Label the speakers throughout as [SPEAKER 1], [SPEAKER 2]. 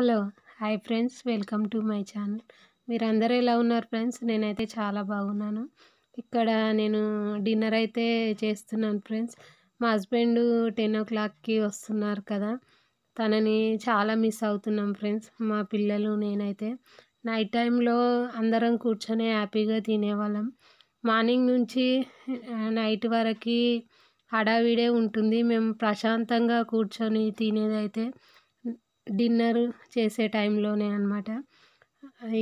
[SPEAKER 1] hello hi friends welcome to my channel మీరందరూ ఎలా ఉన్నారు ఫ్రెండ్స్ నేనైతే చాలా బాగున్నాను ఇక్కడ నేను డిన్నర్ అయితే చేస్తున్నాను ఫ్రెండ్స్ మా హస్బెండ్ టెన్ ఓ క్లాక్కి వస్తున్నారు కదా తనని చాలా మిస్ అవుతున్నాం ఫ్రెండ్స్ మా పిల్లలు నేనైతే నైట్ టైంలో అందరం కూర్చొని హ్యాపీగా తినేవాళ్ళం మార్నింగ్ నుంచి నైట్ వరకు హడావిడే ఉంటుంది మేము ప్రశాంతంగా కూర్చొని తినేదైతే డిన్నర్ చేసే టైంలోనే అనమాట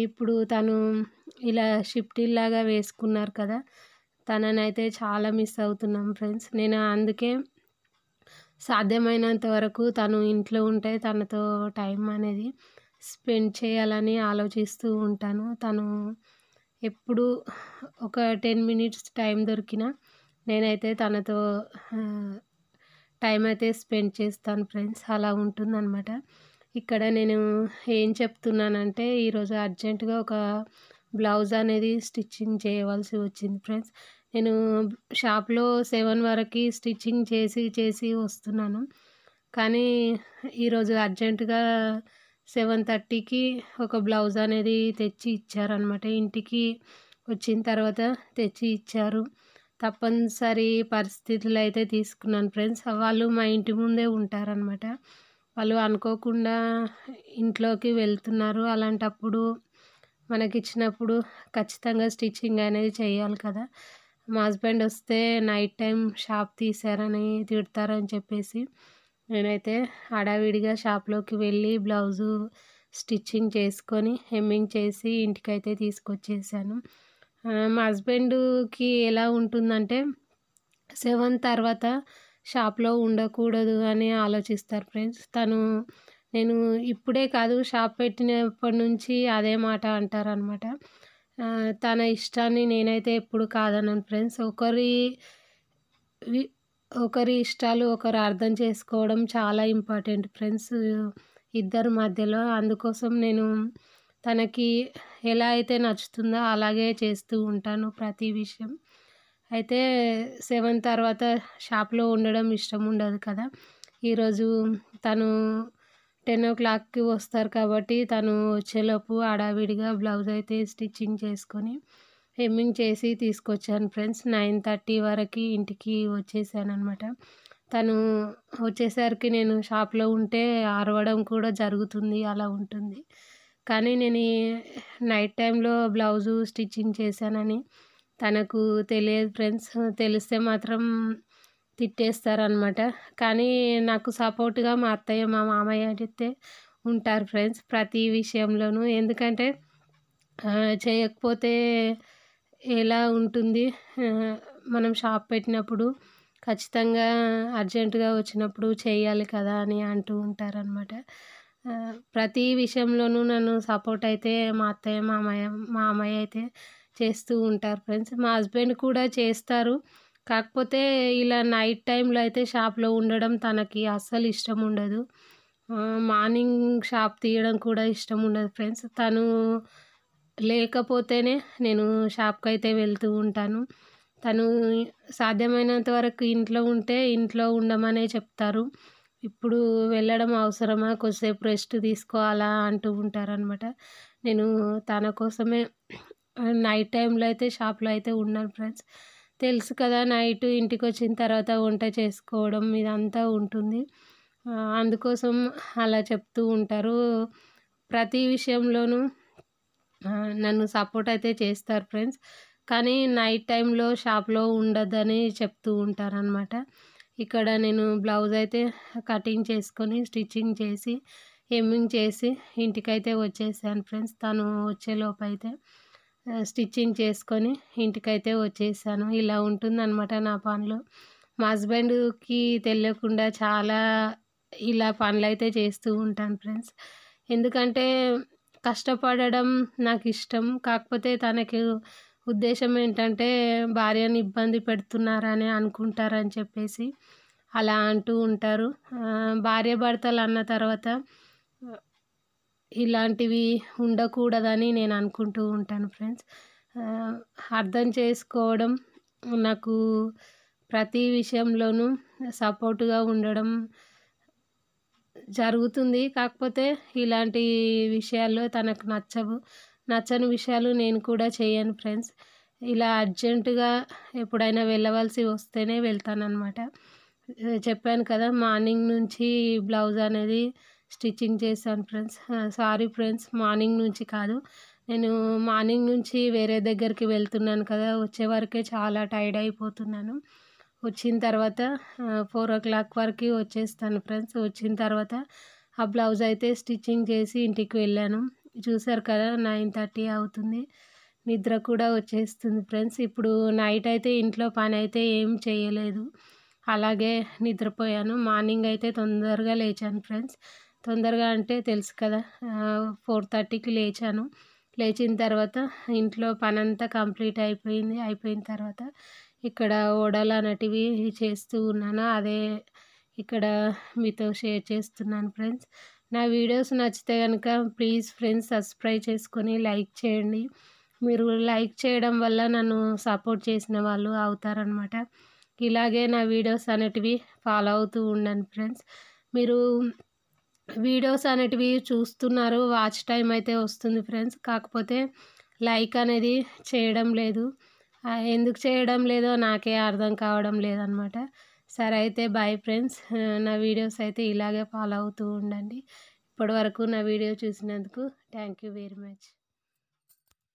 [SPEAKER 1] ఇప్పుడు తను ఇలా షిఫ్టీల్లాగా వేసుకున్నారు కదా తననైతే చాలా మిస్ అవుతున్నాం ఫ్రెండ్స్ నేను అందుకే సాధ్యమైనంత వరకు తను ఇంట్లో ఉంటే తనతో టైం అనేది స్పెండ్ చేయాలని ఆలోచిస్తూ ఉంటాను తను ఎప్పుడు ఒక టెన్ మినిట్స్ టైం దొరికినా నేనైతే తనతో టైం అయితే స్పెండ్ చేస్తాను ఫ్రెండ్స్ అలా ఉంటుందన్నమాట ఇక్కడ నేను ఏం చెప్తున్నానంటే ఈరోజు అర్జెంటుగా ఒక బ్లౌజ్ అనేది స్టిచ్చింగ్ చేయవలసి వచ్చింది ఫ్రెండ్స్ నేను షాప్లో సెవెన్ వరకు స్టిచ్చింగ్ చేసి చేసి వస్తున్నాను కానీ ఈరోజు అర్జెంటుగా సెవెన్ థర్టీకి ఒక బ్లౌజ్ అనేది తెచ్చి ఇచ్చారనమాట ఇంటికి వచ్చిన తర్వాత తెచ్చి ఇచ్చారు తప్పనిసరి పరిస్థితులు అయితే తీసుకున్నాను ఫ్రెండ్స్ వాళ్ళు మా ఇంటి ముందే ఉంటారనమాట వాళ్ళు అనుకోకుండా ఇంట్లోకి వెళ్తున్నారు అలాంటప్పుడు మనకి ఇచ్చినప్పుడు ఖచ్చితంగా స్టిచ్చింగ్ అనేది చేయాలి కదా మా హస్బెండ్ వస్తే నైట్ టైం షాప్ తీసారని తిడతారని చెప్పేసి నేనైతే హడావిడిగా షాప్లోకి వెళ్ళి బ్లౌజు స్టిచ్చింగ్ చేసుకొని హెమ్మింగ్ చేసి ఇంటికైతే తీసుకొచ్చేసాను మా హస్బెండ్కి ఎలా ఉంటుందంటే సెవెన్ తర్వాత షాప్లో ఉండకూడదు అని ఆలోచిస్తారు ఫ్రెండ్స్ తను నేను ఇప్పుడే కాదు షాప్ పెట్టినప్పటి నుంచి అదే మాట అంటారనమాట తన ఇష్టాన్ని నేనైతే ఎప్పుడు కాదన్నాను ఫ్రెండ్స్ ఒకరి ఒకరి ఇష్టాలు ఒకరు అర్థం చేసుకోవడం చాలా ఇంపార్టెంట్ ఫ్రెండ్స్ ఇద్దరి మధ్యలో అందుకోసం నేను తనకి ఎలా అయితే నచ్చుతుందో అలాగే చేస్తూ ఉంటాను ప్రతి విషయం అయితే సెవెన్ తర్వాత షాప్లో ఉండడం ఇష్టం ఉండదు కదా ఈరోజు తను టెన్ ఓ క్లాక్కి వస్తారు కాబట్టి తను వచ్చేలోపు ఆడావిడిగా బ్లౌజ్ అయితే స్టిచ్చింగ్ చేసుకొని హెమ్మింగ్ చేసి తీసుకొచ్చాను ఫ్రెండ్స్ నైన్ థర్టీ వరకు ఇంటికి వచ్చేసాను అనమాట తను వచ్చేసరికి నేను షాప్లో ఉంటే ఆరవడం కూడా జరుగుతుంది అలా ఉంటుంది కానీ నేను నైట్ టైంలో బ్లౌజు స్టిచ్చింగ్ చేశానని తనకు తెలియదు ఫ్రెండ్స్ తెలిస్తే మాత్రం తిట్టేస్తారనమాట కానీ నాకు సపోర్ట్గా మా అత్తయ్య మా మామయ్య అడిగితే ఉంటారు ఫ్రెండ్స్ ప్రతి విషయంలోనూ ఎందుకంటే చేయకపోతే ఎలా ఉంటుంది మనం షాప్ పెట్టినప్పుడు ఖచ్చితంగా అర్జెంటుగా వచ్చినప్పుడు చేయాలి కదా అని అంటూ ఉంటారనమాట ప్రతి విషయంలోనూ నన్ను సపోర్ట్ అయితే మా అత్తయ్య మామయ్య మా అయితే చేస్తూ ఉంటారు ఫ్రెండ్స్ మా హస్బెండ్ కూడా చేస్తారు కాకపోతే ఇలా నైట్ టైంలో అయితే షాప్లో ఉండడం తనకి అస్సలు ఇష్టం ఉండదు మార్నింగ్ షాప్ తీయడం కూడా ఇష్టం ఉండదు ఫ్రెండ్స్ తను లేకపోతేనే నేను షాప్కి అయితే వెళ్తూ ఉంటాను తను సాధ్యమైనంత వరకు ఇంట్లో ఉంటే ఇంట్లో ఉండమనే చెప్తారు ఇప్పుడు వెళ్ళడం అవసరమా కొద్దిసేపు రెస్ట్ తీసుకోవాలా అంటూ ఉంటారనమాట నేను తన కోసమే నైట్ టైంలో అయితే షాప్లో అయితే ఉన్నారు ఫ్రెండ్స్ తెలుసు కదా నైట్ ఇంటికి వచ్చిన తర్వాత వంట చేసుకోవడం ఇదంతా ఉంటుంది అందుకోసం అలా చెప్తూ ఉంటారు ప్రతి విషయంలోనూ నన్ను సపోర్ట్ అయితే చేస్తారు ఫ్రెండ్స్ కానీ నైట్ టైంలో షాప్లో ఉండద్దని చెప్తూ ఉంటారనమాట ఇక్కడ నేను బ్లౌజ్ అయితే కటింగ్ చేసుకొని స్టిచ్చింగ్ చేసి హెమ్మింగ్ చేసి ఇంటికైతే వచ్చేసాను ఫ్రెండ్స్ తను వచ్చేలోపు అయితే స్టిచ్చింగ్ చేసుకొని ఇంటికైతే వచ్చేసాను ఇలా ఉంటుందన్నమాట నా పనులు మా హస్బెండ్కి తెలియకుండా చాలా ఇలా పనులు అయితే చేస్తూ ఉంటాను ఫ్రెండ్స్ ఎందుకంటే కష్టపడడం నాకు ఇష్టం కాకపోతే తనకి ఉద్దేశం ఏంటంటే భార్యను ఇబ్బంది పెడుతున్నారని అనుకుంటారని చెప్పేసి అలా అంటూ ఉంటారు భార్య భర్తలు అన్న తర్వాత ఇలాంటివి ఉండకూడదని నేను అనుకుంటూ ఉంటాను ఫ్రెండ్స్ అర్థం చేసుకోవడం నాకు ప్రతి విషయంలోనూ సపోర్టుగా ఉండడం జరుగుతుంది కాకపోతే ఇలాంటి విషయాల్లో తనకు నచ్చవు నచ్చని విషయాలు నేను కూడా చేయను ఫ్రెండ్స్ ఇలా అర్జెంటుగా ఎప్పుడైనా వెళ్ళవలసి వస్తేనే అనమాట చెప్పాను కదా మార్నింగ్ నుంచి బ్లౌజ్ అనేది స్టిచ్చింగ్ చేశాను ఫ్రెండ్స్ సారీ ఫ్రెండ్స్ మార్నింగ్ నుంచి కాదు నేను మార్నింగ్ నుంచి వేరే దగ్గరికి వెళ్తున్నాను కదా వచ్చే వరకే చాలా టైర్డ్ అయిపోతున్నాను వచ్చిన తర్వాత ఫోర్ ఓ క్లాక్ వరకు వచ్చేస్తాను ఫ్రెండ్స్ వచ్చిన తర్వాత ఆ బ్లౌజ్ అయితే స్టిచ్చింగ్ చేసి ఇంటికి వెళ్ళాను చూసారు కదా నైన్ థర్టీ అవుతుంది నిద్ర కూడా వచ్చేస్తుంది ఫ్రెండ్స్ ఇప్పుడు నైట్ అయితే ఇంట్లో పని అయితే ఏం చేయలేదు అలాగే నిద్రపోయాను మార్నింగ్ అయితే తొందరగా లేచాను ఫ్రెండ్స్ తొందరగా అంటే తెలుసు కదా ఫోర్ థర్టీకి లేచాను లేచిన తర్వాత ఇంట్లో పని అంతా కంప్లీట్ అయిపోయింది అయిపోయిన తర్వాత ఇక్కడ ఓడలు అనేటివి చేస్తూ ఉన్నాను అదే ఇక్కడ మీతో షేర్ చేస్తున్నాను ఫ్రెండ్స్ నా వీడియోస్ నచ్చితే కనుక ప్లీజ్ ఫ్రెండ్స్ సబ్స్క్రైబ్ చేసుకొని లైక్ చేయండి మీరు లైక్ చేయడం వల్ల నన్ను సపోర్ట్ చేసిన వాళ్ళు అవుతారనమాట ఇలాగే నా వీడియోస్ అనేటివి ఫాలో అవుతూ ఉండండి ఫ్రెండ్స్ మీరు వీడియోస్ అనేటివి చూస్తున్నారు వాచ్ టైం అయితే వస్తుంది ఫ్రెండ్స్ కాకపోతే లైక్ అనేది చేయడం లేదు ఎందుకు చేయడం లేదో నాకే అర్థం కావడం లేదనమాట సరే అయితే బాయ్ ఫ్రెండ్స్ నా వీడియోస్ అయితే ఇలాగే ఫాలో అవుతూ ఉండండి ఇప్పటివరకు నా వీడియో చూసినందుకు థ్యాంక్ యూ వెరీ మచ్